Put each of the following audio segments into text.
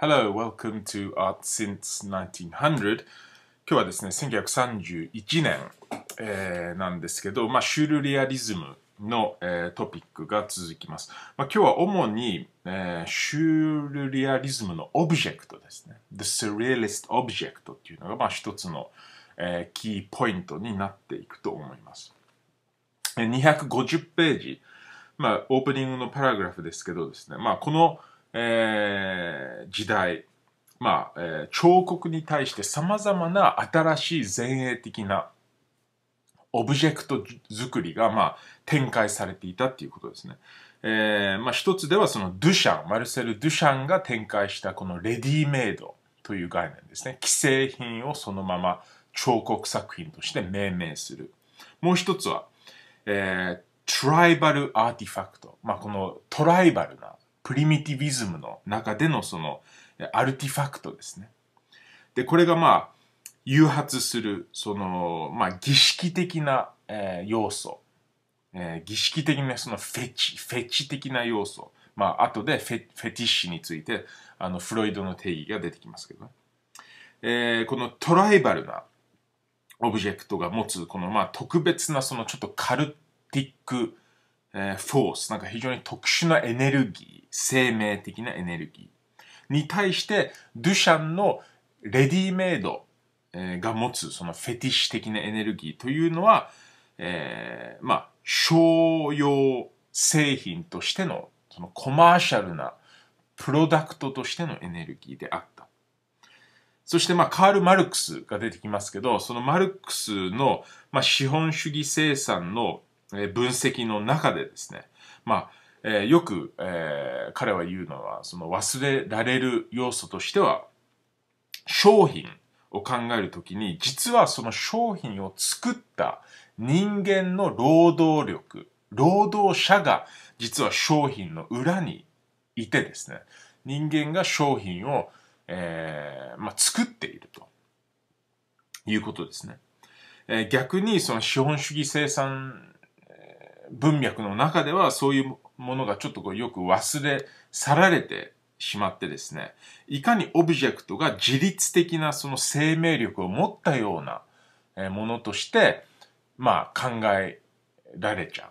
Hello, welcome to Art Since 1900今日はですね、1931年、えー、なんですけど、まあ、シュルリアリズムの、えー、トピックが続きます。まあ、今日は主に、えー、シュルリアリズムのオブジェクトですね。The Surrealist Object っていうのが、まあ、一つの、えー、キーポイントになっていくと思います。250ページ、まあ、オープニングのパラグラフですけどですね、まあ、このえー、時代、まあ、えー、彫刻に対して様々な新しい前衛的なオブジェクト作りが、まあ、展開されていたっていうことですね。えー、まあ一つではそのドゥシャン、マルセル・ドゥシャンが展開したこのレディメイドという概念ですね。既製品をそのまま彫刻作品として命名する。もう一つは、えー、トライバルアーティファクト。まあこのトライバルなプリミティビズムの中でのそのアルティファクトですね。で、これがまあ、誘発する、その、まあ、儀式的な、えー、要素、えー、儀式的なそのフェチ、フェチ的な要素、まあ、後でフェフェティッシュについて、あの、フロイドの定義が出てきますけどね。えー、このトライバルなオブジェクトが持つ、この、まあ、特別な、その、ちょっとカルティック、えー、フォース、なんか非常に特殊なエネルギー、生命的なエネルギーに対して、ドゥシャンのレディメイド、えー、が持つそのフェティッシュ的なエネルギーというのは、えー、まあ、商用製品としての、そのコマーシャルなプロダクトとしてのエネルギーであった。そしてまあカール・マルクスが出てきますけど、そのマルクスのまあ資本主義生産のえ分析の中でですね、まあ、えよく、え彼は言うのは、その忘れられる要素としては、商品を考えるときに、実はその商品を作った人間の労働力、労働者が実は商品の裏にいてですね、人間が商品を、えー、まあ、作っているということですね。えー、逆にその資本主義生産文脈の中ではそういうものがちょっとこうよく忘れ去られてしまってですね、いかにオブジェクトが自律的なその生命力を持ったようなものとして、まあ考えられちゃう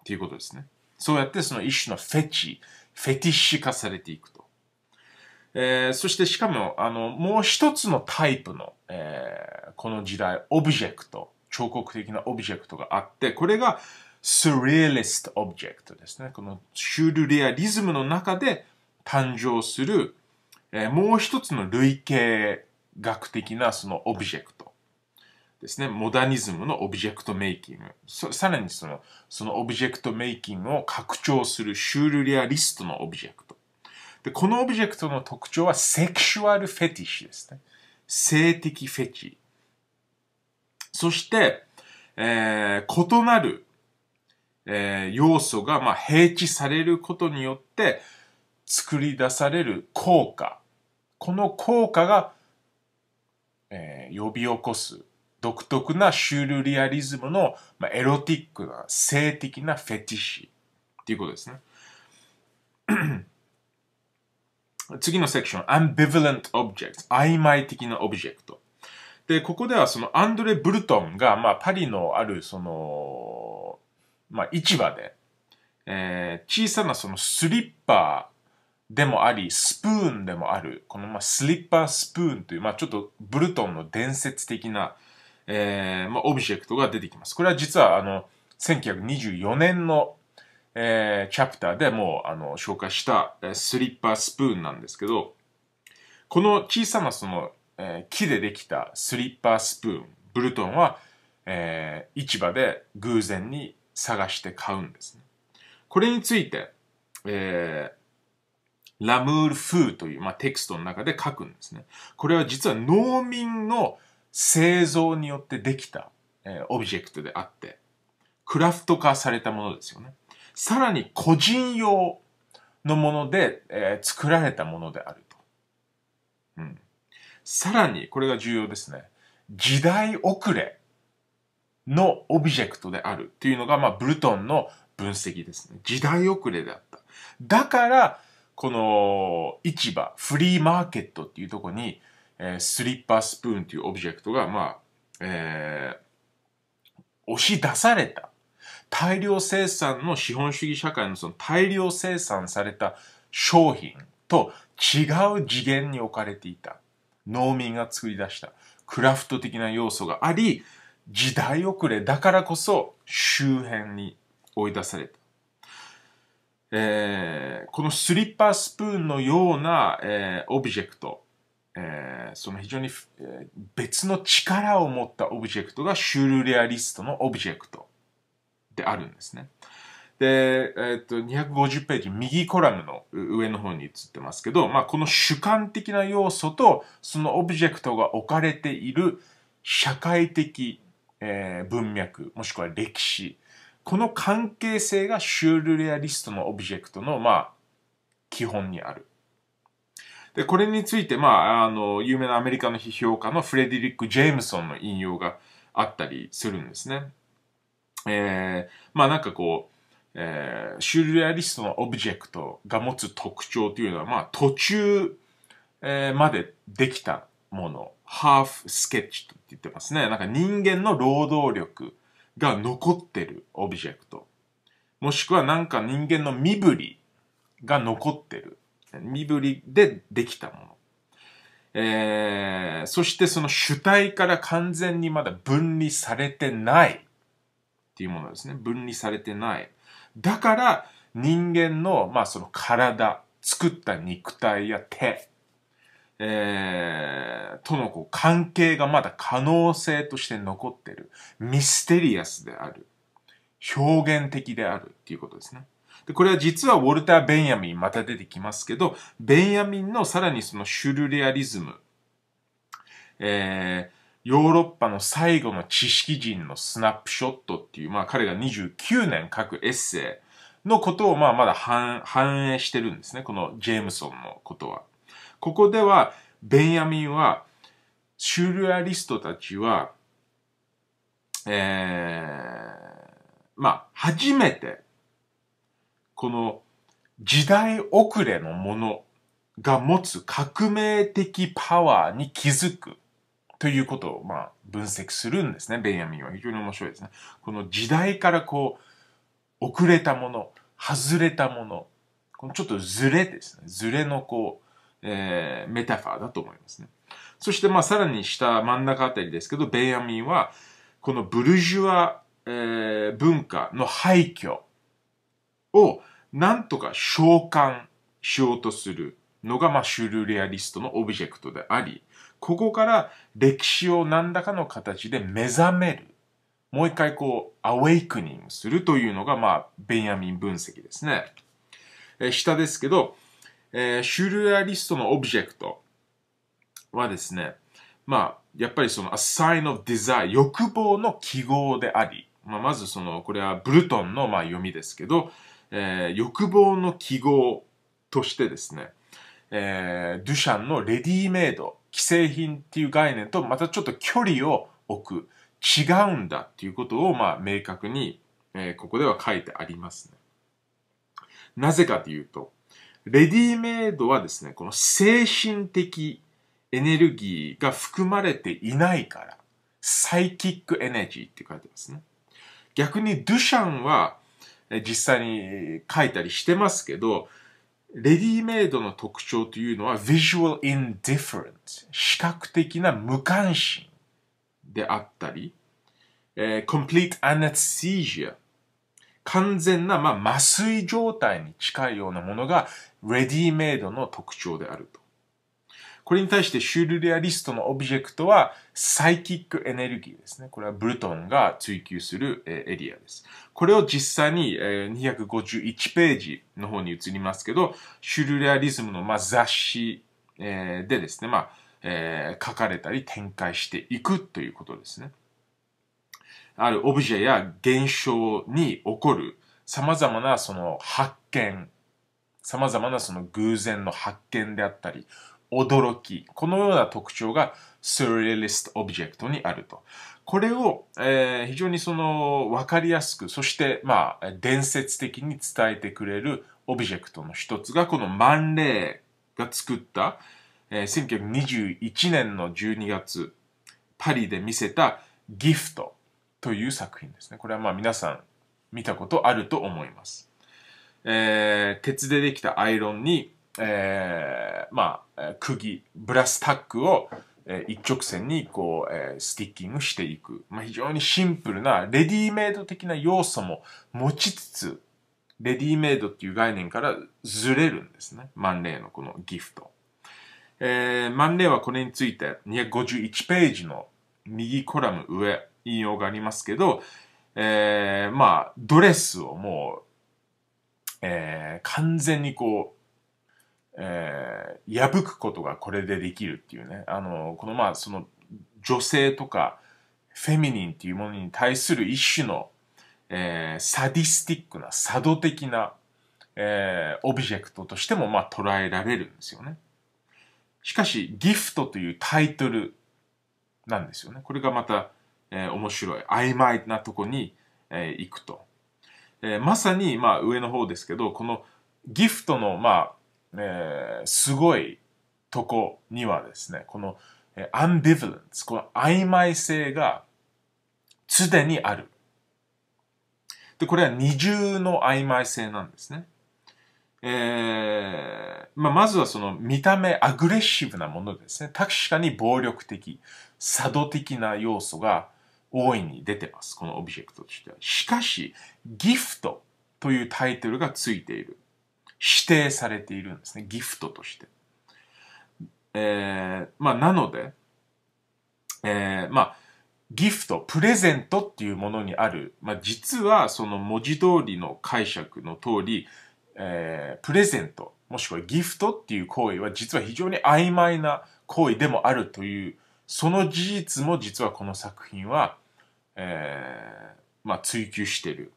っていうことですね。そうやってその一種のフェチ、フェティッシュ化されていくと。えー、そしてしかも、あの、もう一つのタイプの、えー、この時代、オブジェクト、彫刻的なオブジェクトがあって、これが surrealist object ですね。このシュールレアリズムの中で誕生する、えー、もう一つの類型学的なそのオブジェクトですね。モダニズムのオブジェクトメイキング。さらにその、そのオブジェクトメイキングを拡張するシュールレアリストのオブジェクト。で、このオブジェクトの特徴はセクシュアルフェティッシュですね。性的フェチ。そして、えー、異なるえー、要素が、まあ、平記されることによって作り出される効果。この効果が、えー、呼び起こす独特なシュールリアリズムの、まあ、エロティックな性的なフェティシーっていうことですね。次のセクション、ambivalent objects、曖昧的なオブジェクト。で、ここではそのアンドレ・ブルトンが、まあ、パリのあるそのまあ、市場で、えー、小さなそのスリッパーでもあり、スプーンでもある、このまあスリッパースプーンという、まあ、ちょっとブルトンの伝説的な、えー、まあ、オブジェクトが出てきます。これは実はあの、1924年の、えー、チャプターでもうあの紹介したスリッパースプーンなんですけど、この小さなその、えー、木でできたスリッパースプーン、ブルトンは、えー、市場で偶然に探して買うんですね。これについて、えー、ラムール・フーという、まあ、テキストの中で書くんですね。これは実は農民の製造によってできた、えー、オブジェクトであって、クラフト化されたものですよね。さらに個人用のもので、えー、作られたものであると。うん。さらに、これが重要ですね。時代遅れのオブジェクトであるっていうのが、まあ、ブルトンの分析ですね。時代遅れであった。だから、この市場、フリーマーケットっていうとこに、えー、スリッパースプーンっていうオブジェクトが、まあ、えー、押し出された。大量生産の資本主義社会のその大量生産された商品と違う次元に置かれていた。農民が作り出したクラフト的な要素があり、時代遅れだからこそ周辺に追い出された。えー、このスリッパースプーンのような、えー、オブジェクト、えー、その非常に、え別の力を持ったオブジェクトがシュールレアリストのオブジェクトであるんですね。で、えー、っと、250ページ、右コラムの上の方に映ってますけど、まあ、この主観的な要素と、そのオブジェクトが置かれている社会的えー、文脈、もしくは歴史、この関係性がシュールレアリストのオブジェクトの、まあ、基本にある。で、これについて、まあ、あの、有名なアメリカの批評家のフレデリック・ジェームソンの引用があったりするんですね。えー、まあなんかこう、えー、シュールレアリストのオブジェクトが持つ特徴というのは、まあ途中、えー、までできたものハーフスケッチって言ってますね。なんか人間の労働力が残ってるオブジェクト。もしくはなんか人間の身振りが残ってる。身振りでできたもの。えー、そしてその主体から完全にまだ分離されてないっていうものですね。分離されてない。だから人間の、まあその体、作った肉体や手、えー、とのこう関係がまだ可能性として残ってる。ミステリアスである。表現的であるっていうことですね。で、これは実はウォルター・ベンヤミン、また出てきますけど、ベンヤミンのさらにそのシュルレアリズム、えー、ヨーロッパの最後の知識人のスナップショットっていう、まあ彼が29年書くエッセイのことをまあまだ反映してるんですね、このジェームソンのことは。ここでは、ベンヤミンは、シュルアリストたちは、えー、まあ、初めて、この時代遅れのものが持つ革命的パワーに気づくということを、まあ、分析するんですね。ベンヤミンは非常に面白いですね。この時代からこう、遅れたもの、外れたもの、このちょっとずれですね。ずれのこう、えー、メタファーだと思いますね。そして、まあ、さらに下、真ん中あたりですけど、ベンヤミンは、このブルジュア、えー、文化の廃墟を、なんとか召喚しようとするのが、まあ、シュルレアリストのオブジェクトであり、ここから歴史を何らかの形で目覚める。もう一回こう、アウェイクニングするというのが、まあ、ベンヤミン分析ですね。え下ですけど、えー、シュルアリストのオブジェクトはですね、まあ、やっぱりその、a sign of desire、欲望の記号であり、まあ、まずその、これはブルトンのまあ読みですけど、えー、欲望の記号としてですね、えー、デュシャンのレディメイド、既製品っていう概念とまたちょっと距離を置く、違うんだっていうことをまあ明確に、えー、ここでは書いてありますね。なぜかというと、レディーメイドはですね、この精神的エネルギーが含まれていないから、サイキックエネジーって書いてますね。逆にドゥシャンは実際に書いたりしてますけど、レディメイドの特徴というのは visual indifferent 視覚的な無関心であったり、complete anesthesia 完全な、まあ、麻酔状態に近いようなものがレディメイドの特徴であると。これに対してシュルレアリストのオブジェクトはサイキックエネルギーですね。これはブルトンが追求するエリアです。これを実際に251ページの方に移りますけど、シュルレアリズムの雑誌でですね、まあ、書かれたり展開していくということですね。あるオブジェや現象に起こる様々なその発見、様々なその偶然の発見であったり、驚き、このような特徴がスリリストオブジェクトにあると。これを、えー、非常にその分かりやすく、そしてまあ伝説的に伝えてくれるオブジェクトの一つがこのマンレーが作った、えー、1921年の12月、パリで見せたギフトという作品ですね。これはまあ皆さん見たことあると思います。えー、鉄でできたアイロンに、えー、まあ、釘、ブラスタックを、えー、一直線にこう、えー、スティッキングしていく。まあ、非常にシンプルな、レディメイド的な要素も持ちつつ、レディメイドっていう概念からずれるんですね。マンレイのこのギフト。えー、マンレイはこれについて251ページの右コラム上、引用がありますけど、えー、まあ、ドレスをもうえー、完全にこう、えー、破くことがこれでできるっていうね、あの、このまあ、その、女性とか、フェミニンっていうものに対する一種の、えー、サディスティックな、サド的な、えー、オブジェクトとしても、まあ、捉えられるんですよね。しかし、ギフトというタイトルなんですよね。これがまた、えー、面白い、曖昧なとこに、えー、行くと。えー、まさに、まあ、上の方ですけど、このギフトの、まあ、えー、すごいとこにはですね、この、えー、アンビヴレンス、この曖昧性が常にある。で、これは二重の曖昧性なんですね。えー、まあ、まずはその見た目アグレッシブなものですね。確かに暴力的、作動的な要素が大いに出てます。このオブジェクトとしては。しかし、ギフトというタイトルがついている。指定されているんですね。ギフトとして。えー、まあ、なので、えー、まあ、ギフト、プレゼントっていうものにある、まあ、実はその文字通りの解釈の通り、えー、プレゼント、もしくはギフトっていう行為は実は非常に曖昧な行為でもあるという、その事実も実はこの作品はえー、まあ、追求してる。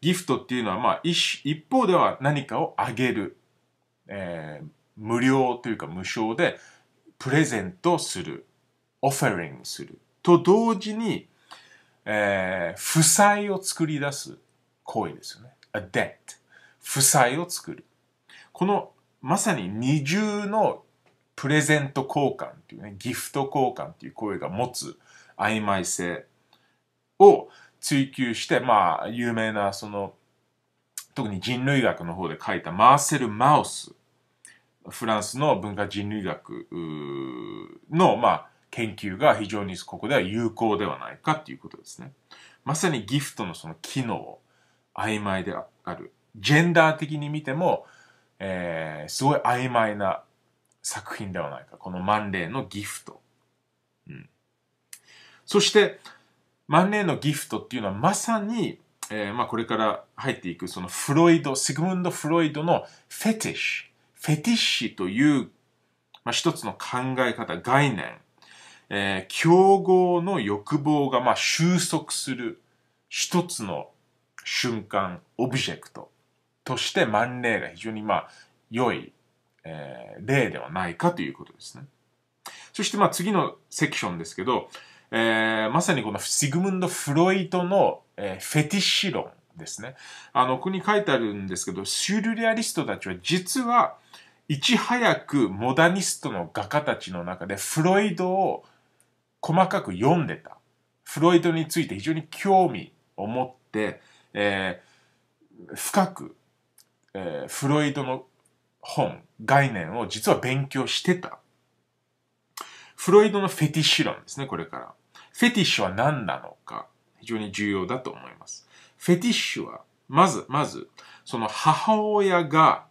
ギフトっていうのは、まあ一、一方では何かをあげる。えー、無料というか無償でプレゼントする。オフェリングする。と同時に、えー、負債を作り出す行為ですよね。a debt。負債を作る。この、まさに二重のプレゼント交換っていうね、ギフト交換っていう声が持つ曖昧性。を追求して、まあ、有名な、その、特に人類学の方で書いたマーセル・マウス、フランスの文化人類学の、まあ、研究が非常にここでは有効ではないかということですね。まさにギフトのその機能、曖昧である。ジェンダー的に見ても、えー、すごい曖昧な作品ではないか。このマンレーのギフト。うん。そして、マネーのギフトっていうのはまさに、えー、まあ、これから入っていくそのフロイド、シグムンド・フロイドのフェティッシュ、フェティッシュという、まあ、一つの考え方、概念、えー、競合の欲望がまあ収束する一つの瞬間、オブジェクトとしてマンネ年が非常にまあ良い、えー、例ではないかということですね。そしてまあ次のセクションですけど、えー、まさにこのシグムンド・フロイトの、えー、フェティッシュ論ですね。あの、ここに書いてあるんですけど、シュルリアリストたちは実は、いち早くモダニストの画家たちの中でフロイドを細かく読んでた。フロイドについて非常に興味を持って、えー、深く、えー、フロイドの本、概念を実は勉強してた。フロイドのフェティッシュ論ですね、これから。フェティッシュは何なのか、非常に重要だと思います。フェティッシュは、まず、まず、その母親が、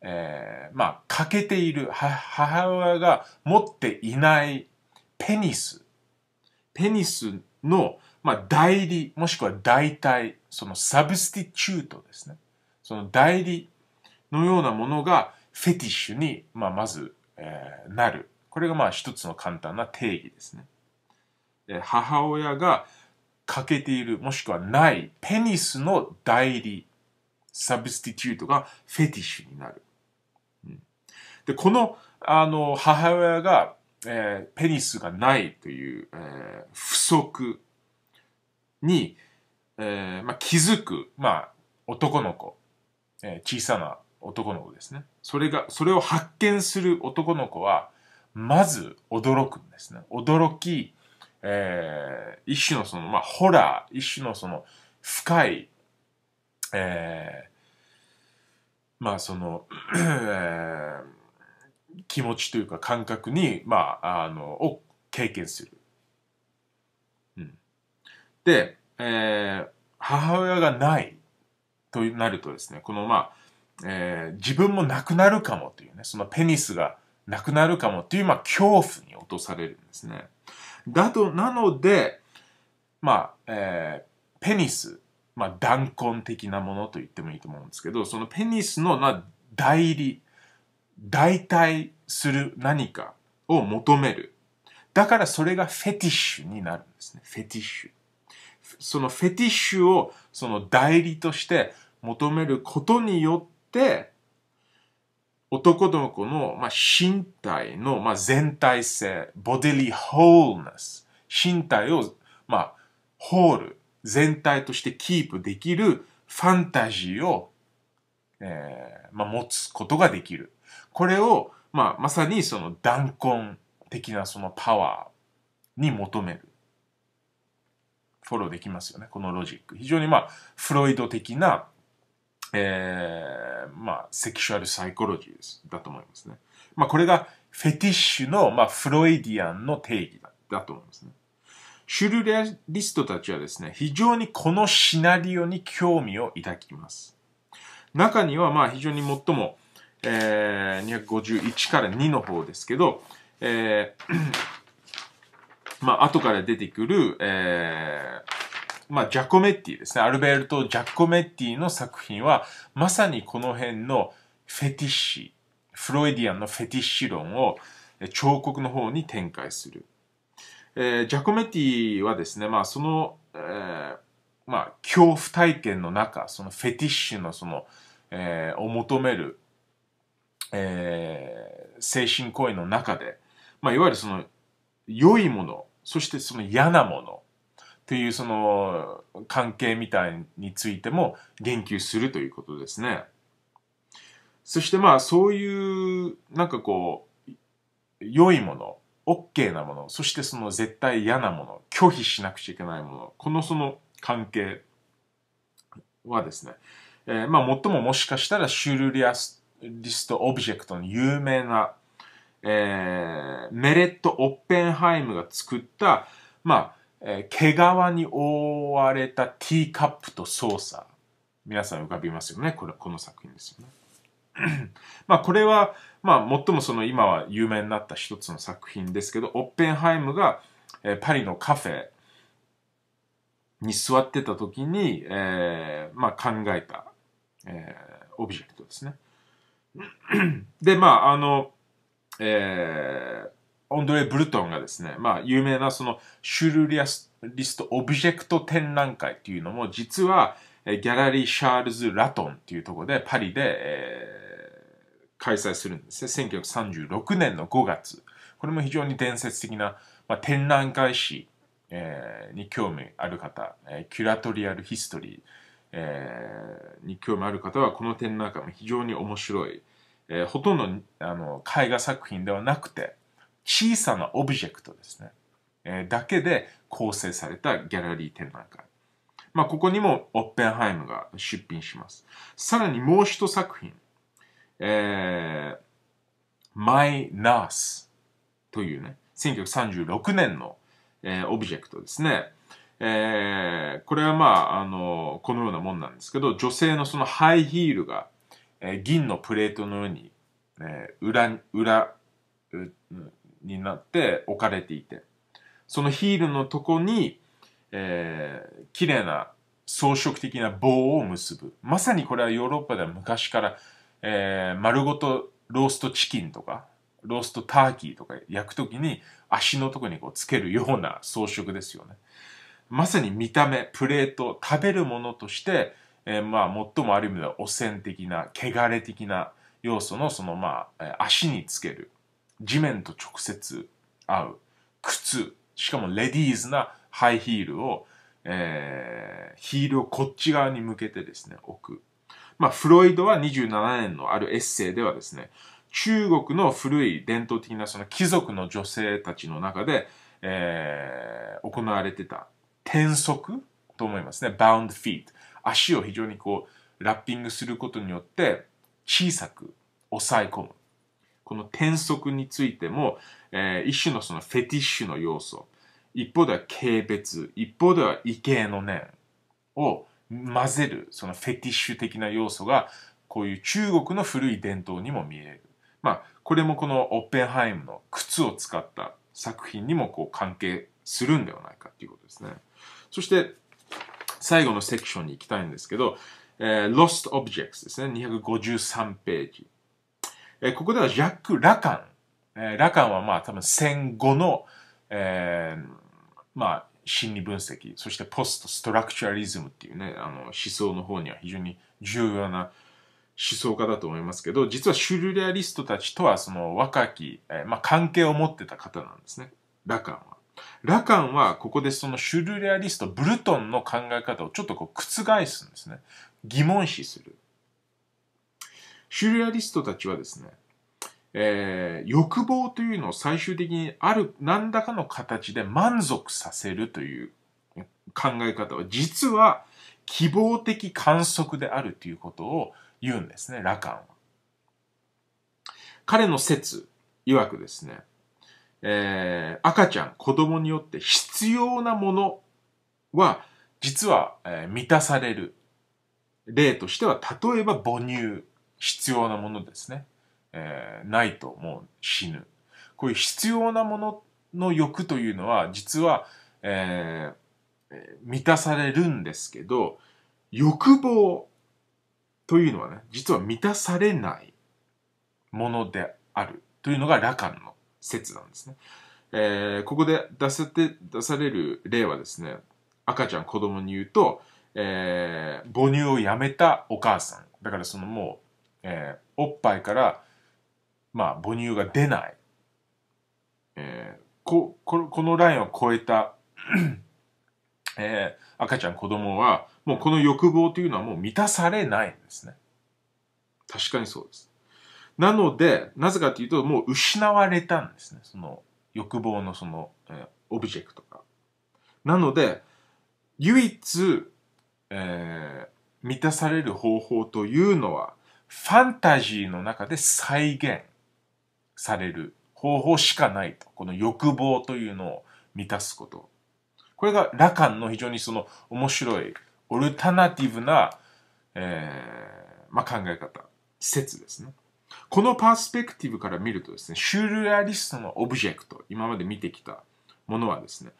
えー、まあ、欠けている、母親が持っていないペニス、ペニスの、まあ、代理、もしくは代替、そのサブスティチュートですね。その代理のようなものがフェティッシュに、まあ、まず、えー、なる。これがまあ一つの簡単な定義ですね。母親が欠けているもしくはないペニスの代理サブスティチュートがフェティッシュになる。うん、でこのあの母親が、えー、ペニスがないという、えー、不足に、えーまあ、気づく、まあ、男の子、えー、小さな男の子ですねそれがそれを発見する男の子はまず驚くんですね驚きえー、一種のその、まあ、ホラー、一種のその、深い、えー、まあ、その、気持ちというか感覚に、まあ、あの、を経験する。うん。で、えー、母親がないとなるとですね、このまあ、えー、自分もなくなるかもというね、そのペニスがなくなるかもという、まあ、恐怖に落とされるんですね。だと、なので、まあ、えー、ペニス、まあ、弾痕的なものと言ってもいいと思うんですけど、そのペニスの、ま代理、代替する何かを求める。だからそれがフェティッシュになるんですね。フェティッシュ。そのフェティッシュをその代理として求めることによって、男の子の、まあ、身体の、まあ、全体性、ボディリー・ e n e s s 身体を、まあ、ホール、全体としてキープできるファンタジーを、えー、まあ、持つことができる。これを、まあ、まさにその断根的なそのパワーに求める。フォローできますよね、このロジック。非常にまあ、フロイド的なえー、まあ、セクシュアルサイコロジーです。だと思いますね。まあ、これがフェティッシュの、まあ、フロイディアンの定義だだと思いますね。シュルレアリストたちはですね、非常にこのシナリオに興味を抱きます。中には、まあ、非常に最も、えー、251から2の方ですけど、えー、まあ、後から出てくる、えー、まあ、ジャコメッティですね。アルベルト・ジャコメッティの作品は、まさにこの辺のフェティッシー、フロイディアンのフェティッシ論を彫刻の方に展開する。えー、ジャコメッティはですね、まあ、その、えー、まあ、恐怖体験の中、そのフェティッシュのその、えー、を求める、えー、精神行為の中で、まあ、いわゆるその良いもの、そしてその嫌なもの、っていうその関係みたいについても言及するということですね。そしてまあそういうなんかこう良いもの OK なものそしてその絶対嫌なもの拒否しなくちゃいけないものこのその関係はですね、えー、まあ最ももしかしたらシュルリアスリストオブジェクトの有名な、えー、メレット・オッペンハイムが作ったまあえー、毛皮に覆われたティーカップとソーサー。皆さん浮かびますよね。これ、この作品ですよね。まあ、これは、まあ、最もその今は有名になった一つの作品ですけど、オッペンハイムが、えー、パリのカフェに座ってた時に、えー、まあ、考えた、えー、オブジェクトですね。で、まあ、あの、えー、オンドレ・ブルトンがですね、まあ、有名なそのシュルリアスリスト・オブジェクト展覧会っていうのも、実は、ギャラリー・シャールズ・ラトンっていうところで、パリで、えー、開催するんですね。1936年の5月。これも非常に伝説的な、まあ、展覧会誌、えー、に興味ある方、えー、キュラトリアル・ヒストリー、えー、に興味ある方は、この展覧会も非常に面白い。えー、ほとんどあの絵画作品ではなくて、小さなオブジェクトですね、えー、だけで構成されたギャラリー展覧会。まあ、ここにもオッペンハイムが出品します。さらにもう一作品、えー、My Nurse というね、1936年の、えー、オブジェクトですね。えー、これはまあ、あの、このようなもんなんですけど、女性のそのハイヒールが、えー、銀のプレートのように、えー、裏、裏、になって置かれていて、そのヒールのとこに、えー、綺麗な装飾的な棒を結ぶ。まさにこれはヨーロッパでは昔から、えー、丸ごとローストチキンとか、ローストターキーとか焼くときに足のとこにこうつけるような装飾ですよね。まさに見た目、プレート、食べるものとして、えー、まあ、最もある意味では汚染的な、汚れ的な要素のそのまあ、足につける地面と直接合う靴、しかもレディーズなハイヒールを、えー、ヒールをこっち側に向けてですね、置く。まあ、フロイドは27年のあるエッセイではですね、中国の古い伝統的なその貴族の女性たちの中で、えー、行われてた転足と思いますね。bound feet。足を非常にこう、ラッピングすることによって小さく抑え込む。この転足についても、えー、一種のそのフェティッシュの要素。一方では軽蔑。一方では異形の念を混ぜる、そのフェティッシュ的な要素が、こういう中国の古い伝統にも見える。まあ、これもこのオッペンハイムの靴を使った作品にもこう関係するんではないかということですね。そして、最後のセクションに行きたいんですけど、えー、Lost Objects ですね。253ページ。えー、ここではジャック・ラカン。えー、ラカンはまあ多分戦後の、えー、まあ心理分析、そしてポストストラクチャリズムっていうね、あの思想の方には非常に重要な思想家だと思いますけど、実はシュルレアリストたちとはその若き、えー、まあ関係を持ってた方なんですね。ラカンは。ラカンはここでそのシュルレアリスト、ブルトンの考え方をちょっとこう覆すんですね。疑問視する。シュリアリストたちはですね、えー、欲望というのを最終的にある何らかの形で満足させるという考え方は実は希望的観測であるということを言うんですね、ラカンは。彼の説曰くですね、えー、赤ちゃん、子供によって必要なものは実は、えー、満たされる例としては例えば母乳必要なものですね、えー、ないともう死ぬこういう必要なものの欲というのは実は、えー、満たされるんですけど欲望というのはね実は満たされないものであるというのが羅漢の説なんですね。えー、ここで出せて出される例はですね赤ちゃん子供に言うと、えー、母乳をやめたお母さんだからそのもうえー、おっぱいから、まあ、母乳が出ない、えー、こここのラインを超えたえー、赤ちゃん子供はもうこの欲望というのはもう満たされないんですね確かにそうですなのでなぜかというともう失われたんですねその欲望のその、えー、オブジェクトがなので唯一、えー、満たされる方法というのはファンタジーの中で再現される方法しかないと。この欲望というのを満たすこと。これがラカンの非常にその面白い、オルタナティブな、えー、まあ、考え方、説ですね。このパースペクティブから見るとですね、シュールアリストのオブジェクト、今まで見てきたものはですね、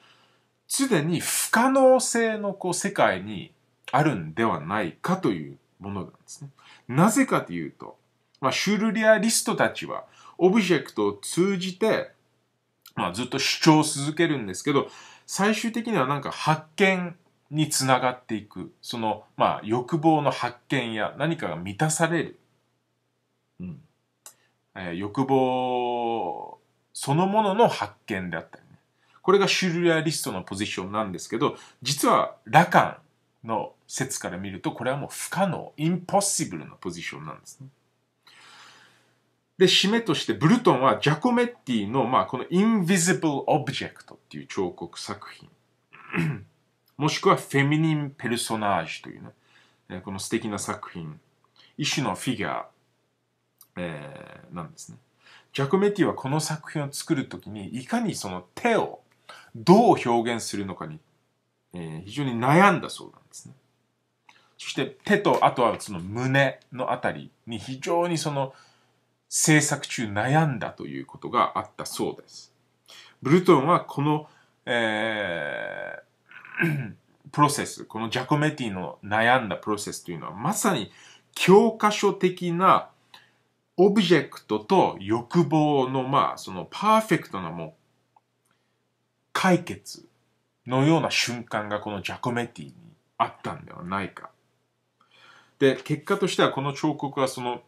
すでに不可能性のこう世界にあるんではないかというものなんですね。なぜかというと、まあ、シュルレアリストたちは、オブジェクトを通じて、まあ、ずっと主張を続けるんですけど、最終的にはなんか発見につながっていく。その、まあ、欲望の発見や何かが満たされる。うん。えー、欲望そのものの発見であったりね。これがシュルレアリストのポジションなんですけど、実はラカンの説から見るとこれはもう不可能インポッシブルなポジションなんですね。で、締めとしてブルトンはジャコメッティの、まあ、このインビジブルオブジェクトっていう彫刻作品 もしくはフェミニン・ペルソナージュというね、この素敵な作品、一種のフィギュア、えー、なんですね。ジャコメッティはこの作品を作るときに、いかにその手をどう表現するのかにえー、非常に悩んだそうなんですね。そして手とあとはその胸のあたりに非常にその制作中悩んだということがあったそうです。ブルトンはこの、えー、プロセス、このジャコメティの悩んだプロセスというのはまさに教科書的なオブジェクトと欲望のまあそのパーフェクトなもう解決のような瞬間がこのジャコメッティにあったんではないか。で、結果としてはこの彫刻はその、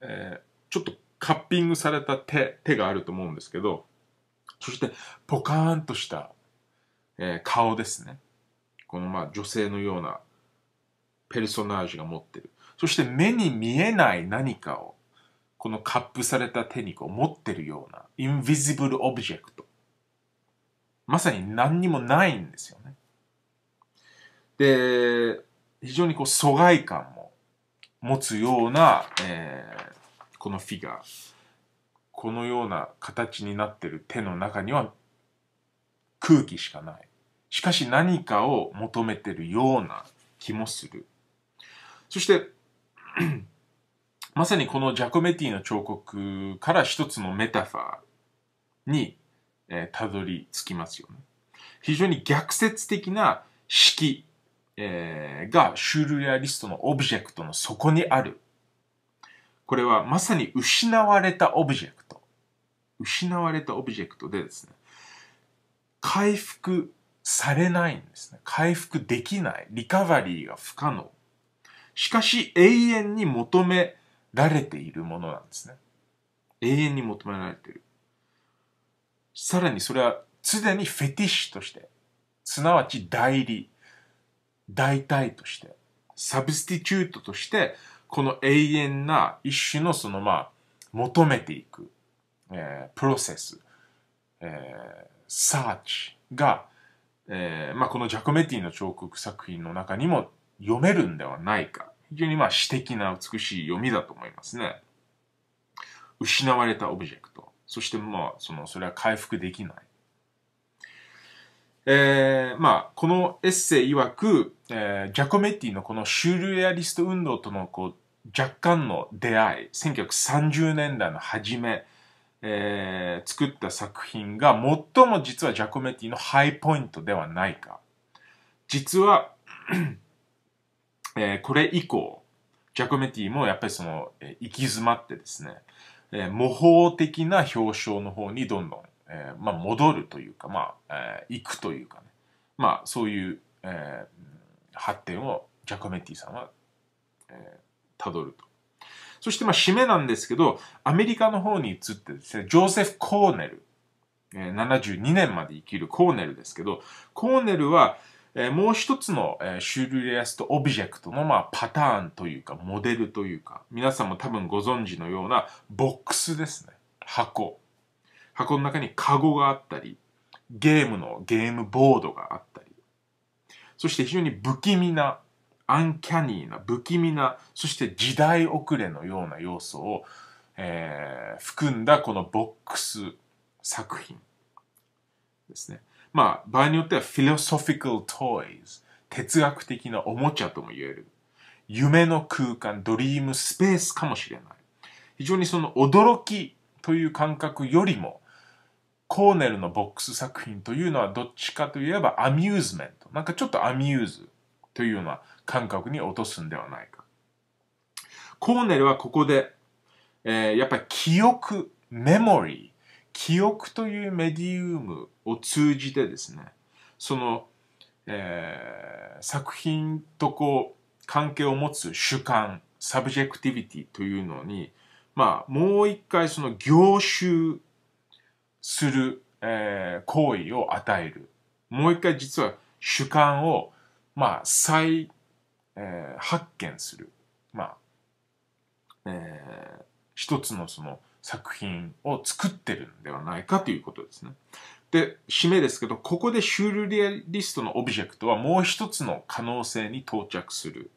えー、ちょっとカッピングされた手、手があると思うんですけど、そしてポカーンとした、えー、顔ですね。このまあ女性のようなペルソナージが持ってる。そして目に見えない何かをこのカップされた手にこう持ってるようなインビジブルオブジェクト。まさに何にもないんですよね。で、非常にこう疎外感も持つような、えー、このフィガー。このような形になってる手の中には空気しかない。しかし何かを求めてるような気もする。そして、まさにこのジャコメティの彫刻から一つのメタファーにえー、たどり着きますよね。非常に逆説的な式、えー、がシュールレアリストのオブジェクトの底にある。これはまさに失われたオブジェクト。失われたオブジェクトでですね、回復されないんですね。回復できない。リカバリーが不可能。しかし永遠に求められているものなんですね。永遠に求められている。さらにそれは常にフェティッシュとして、すなわち代理、代替として、サブスティチュートとして、この永遠な一種のそのまあ、求めていく、えー、プロセス、えー、サーチが、えー、まあ、このジャコメティの彫刻作品の中にも読めるんではないか。非常にまあ詩的な美しい読みだと思いますね。失われたオブジェクト。そしてまあ、その、それは回復できない。えー、まあ、このエッセイ曰く、えー、ジャコメッティのこのシュルエアリスト運動とのこう、若干の出会い、1930年代の初め、えー、作った作品が最も実はジャコメティのハイポイントではないか。実は、えー、これ以降、ジャコメティもやっぱりその、えー、行き詰まってですね、えー、模倣的な表彰の方にどんどん、えー、まあ、戻るというか、まあ、えー、行くというかね、まあ、そういう、え発展をジャコメッティさんは、えー、ると。そして、まあ、締めなんですけど、アメリカの方に移ってですね、ジョーセフ・コーネル、えー、72年まで生きるコーネルですけど、コーネルは、えー、もう一つの、えー、シュールレアストオブジェクトの、まあ、パターンというか、モデルというか、皆さんも多分ご存知のようなボックスですね。箱。箱の中にカゴがあったり、ゲームのゲームボードがあったり、そして非常に不気味な、アンキャニーな、不気味な、そして時代遅れのような要素を、えー、含んだこのボックス作品ですね。まあ、場合によっては philosophical toys 哲学的なおもちゃとも言える夢の空間ドリームスペースかもしれない非常にその驚きという感覚よりもコーネルのボックス作品というのはどっちかといえばアミューズメントなんかちょっとアミューズというような感覚に落とすんではないかコーネルはここで、えー、やっぱり記憶メモリー記憶というメディウムを通じてですねその、えー、作品とこう関係を持つ主観サブジェクティビティというのにまあもう一回その凝集する、えー、行為を与えるもう一回実は主観をまあ再、えー、発見するまあ、えー、一つのその作品を作ってるんではないかということですね。で、締めですけど、ここでシュールリアリストのオブジェクトはもう一つの可能性に到着する。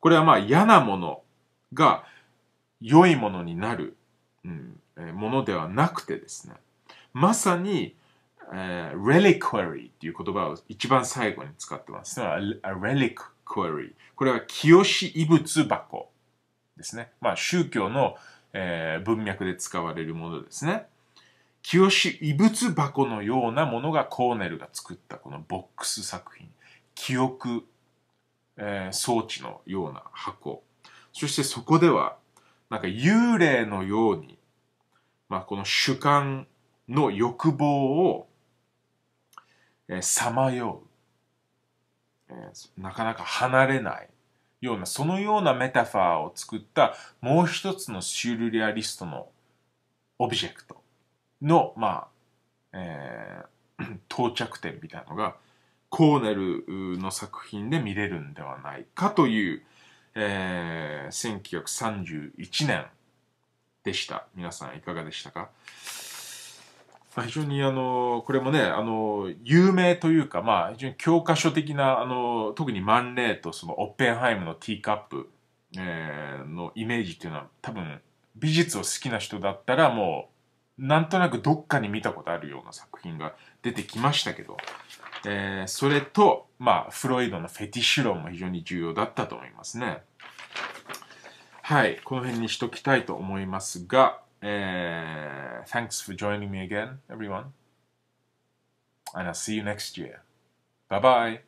これはまあ嫌なものが良いものになる、うん、ものではなくてですね、まさに、えー、reliquary っていう言葉を一番最後に使ってます。A reliquary。これは清し遺物箱ですね。まあ宗教のえー、文脈で使われるものですね。清し異物箱のようなものがコーネルが作ったこのボックス作品。記憶、えー、装置のような箱。そしてそこでは、なんか幽霊のように、まあ、この主観の欲望を、えさまよう、えなかなか離れない、ような、そのようなメタファーを作ったもう一つのシュールリアリストのオブジェクトの、まあ、えー、到着点みたいなのが、コーネルの作品で見れるんではないかという、えー、1931年でした。皆さんいかがでしたかまあ、非常にあの、これもね、あの、有名というか、まあ、非常に教科書的な、あの、特にマンレーとそのオッペンハイムのティーカップ、えー、のイメージっていうのは多分、美術を好きな人だったらもう、なんとなくどっかに見たことあるような作品が出てきましたけど、えー、それと、まあ、フロイドのフェティッシュ論も非常に重要だったと思いますね。はい、この辺にしときたいと思いますが、Uh, thanks for joining me again, everyone. And I'll see you next year. Bye bye.